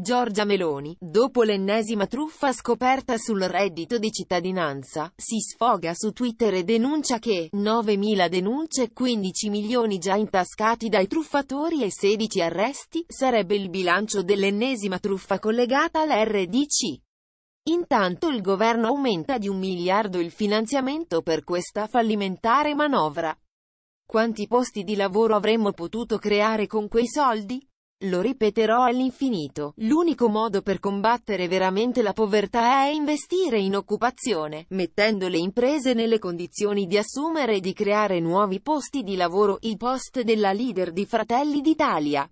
Giorgia Meloni, dopo l'ennesima truffa scoperta sul reddito di cittadinanza, si sfoga su Twitter e denuncia che 9.000 denunce 15 milioni già intascati dai truffatori e 16 arresti, sarebbe il bilancio dell'ennesima truffa collegata all'RDC. Intanto il governo aumenta di un miliardo il finanziamento per questa fallimentare manovra. Quanti posti di lavoro avremmo potuto creare con quei soldi? Lo ripeterò all'infinito. L'unico modo per combattere veramente la povertà è investire in occupazione, mettendo le imprese nelle condizioni di assumere e di creare nuovi posti di lavoro. I post della leader di Fratelli d'Italia.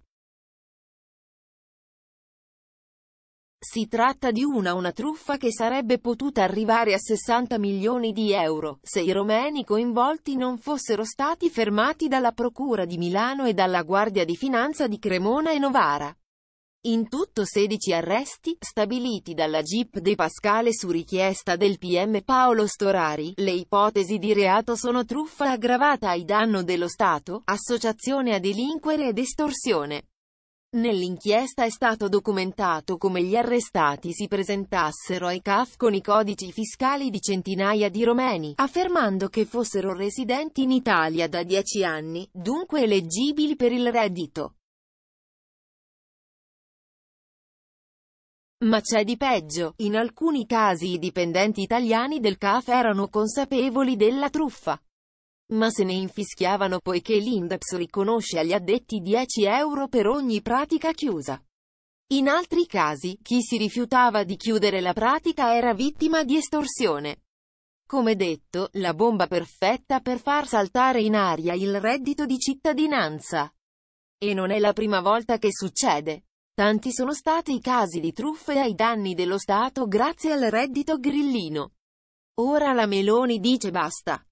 Si tratta di una una truffa che sarebbe potuta arrivare a 60 milioni di euro, se i romeni coinvolti non fossero stati fermati dalla Procura di Milano e dalla Guardia di Finanza di Cremona e Novara. In tutto 16 arresti, stabiliti dalla GIP De Pascale su richiesta del PM Paolo Storari, le ipotesi di reato sono truffa aggravata ai danno dello Stato, associazione a delinquere ed estorsione. Nell'inchiesta è stato documentato come gli arrestati si presentassero ai CAF con i codici fiscali di centinaia di romeni, affermando che fossero residenti in Italia da dieci anni, dunque eleggibili per il reddito. Ma c'è di peggio, in alcuni casi i dipendenti italiani del CAF erano consapevoli della truffa. Ma se ne infischiavano poiché l'Indeps riconosce agli addetti 10 euro per ogni pratica chiusa. In altri casi, chi si rifiutava di chiudere la pratica era vittima di estorsione. Come detto, la bomba perfetta per far saltare in aria il reddito di cittadinanza. E non è la prima volta che succede. Tanti sono stati i casi di truffe ai danni dello Stato grazie al reddito grillino. Ora la Meloni dice basta.